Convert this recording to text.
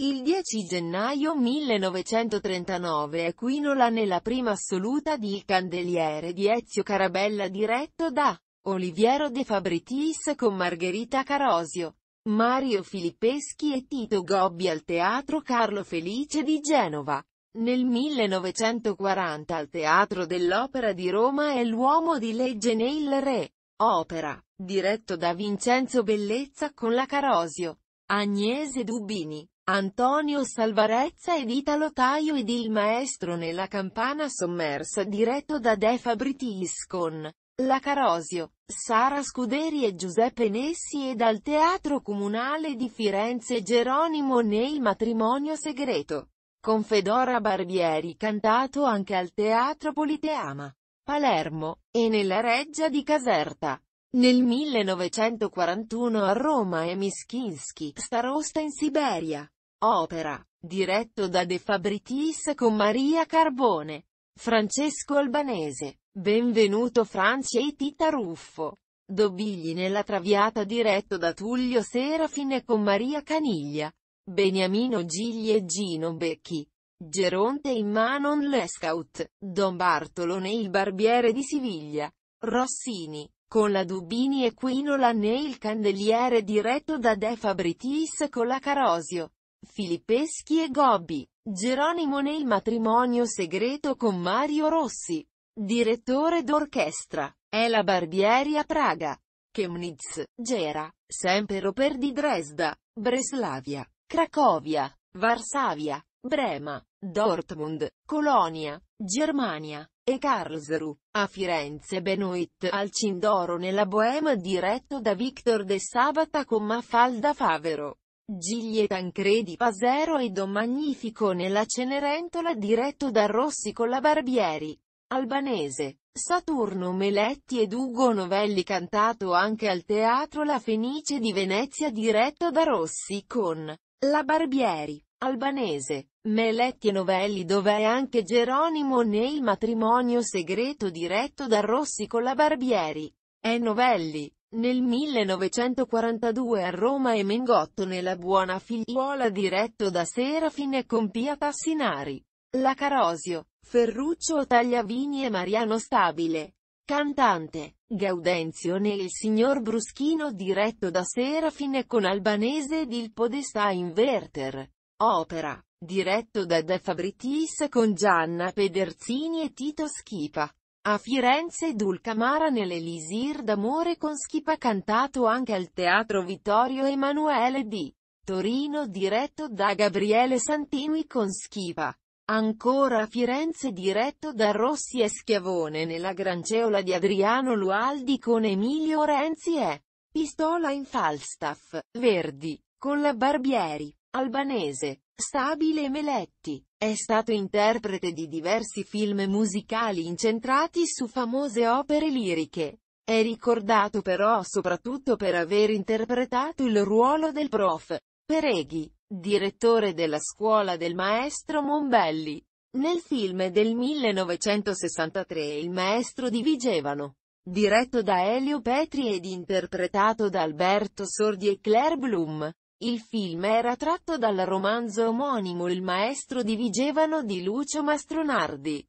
Il 10 gennaio 1939 è Quinola nella prima assoluta di Il Candeliere di Ezio Carabella diretto da Oliviero De Fabritis con Margherita Carosio, Mario Filippeschi e Tito Gobbi al Teatro Carlo Felice di Genova. Nel 1940 al Teatro dell'Opera di Roma è L'uomo di legge nel re, opera, diretto da Vincenzo Bellezza con la Carosio, Agnese Dubini. Antonio Salvarezza ed Italo Taio ed il maestro nella campana sommersa diretto da De Fabritis con La Carosio, Sara Scuderi e Giuseppe Nessi e dal Teatro Comunale di Firenze Geronimo nel matrimonio segreto. Con Fedora Barbieri cantato anche al Teatro Politeama, Palermo, e nella Reggia di Caserta. Nel 1941 a Roma e Mischinsky, starosta in Siberia. Opera, diretto da De Fabritis con Maria Carbone. Francesco Albanese. Benvenuto Francia e Tita Ruffo. Dobigli nella Traviata diretto da Tullio Serafine con Maria Caniglia. Beniamino Gigli e Gino Becchi. Geronte in Manon Lescaut, Don Bartolo il Barbiere di Siviglia. Rossini, con la Dubini e Quinola nel Candeliere diretto da De Fabritis con la Carosio. Filippeschi e Gobbi. Geronimo nel matrimonio segreto con Mario Rossi. Direttore d'orchestra. È la Barbieri a Praga. Chemnitz, Gera, Semperoper di Dresda, Breslavia, Cracovia, Varsavia, Brema, Dortmund, Colonia, Germania, e Karlsruhe. A Firenze Benoit al Cindoro nella Boema diretto da Victor De Sabata con Mafalda Favero. Gigli e Tancredi Pasero e Don Magnifico nella Cenerentola diretto da Rossi con la Barbieri. Albanese. Saturno Meletti ed Ugo Novelli cantato anche al Teatro La Fenice di Venezia diretto da Rossi con La Barbieri. Albanese. Meletti e Novelli dov'è anche Geronimo nel matrimonio segreto diretto da Rossi con la Barbieri. E Novelli. Nel 1942 a Roma e Mengotto nella Buona Figliuola diretto da Serafine con Pia Tassinari, La Carosio, Ferruccio Tagliavini e Mariano Stabile. Cantante, Gaudenzio nel signor Bruschino diretto da Serafine con Albanese ed il Podestà Inverter. Opera, diretto da De Fabritis con Gianna Pederzini e Tito Schipa. A Firenze Dulcamara nell'Elisir d'amore con Schipa cantato anche al Teatro Vittorio Emanuele di Torino diretto da Gabriele Santini con Schipa. Ancora a Firenze diretto da Rossi e Schiavone nella Granceola di Adriano Lualdi con Emilio Renzi e Pistola in Falstaff, Verdi, con la Barbieri, Albanese, Stabile e Meletti. È stato interprete di diversi film musicali incentrati su famose opere liriche. È ricordato però soprattutto per aver interpretato il ruolo del prof. Pereghi, direttore della scuola del maestro Mombelli. Nel film del 1963 Il maestro di Vigevano, diretto da Elio Petri ed interpretato da Alberto Sordi e Claire Bloom, il film era tratto dal romanzo omonimo Il maestro di Vigevano di Lucio Mastronardi.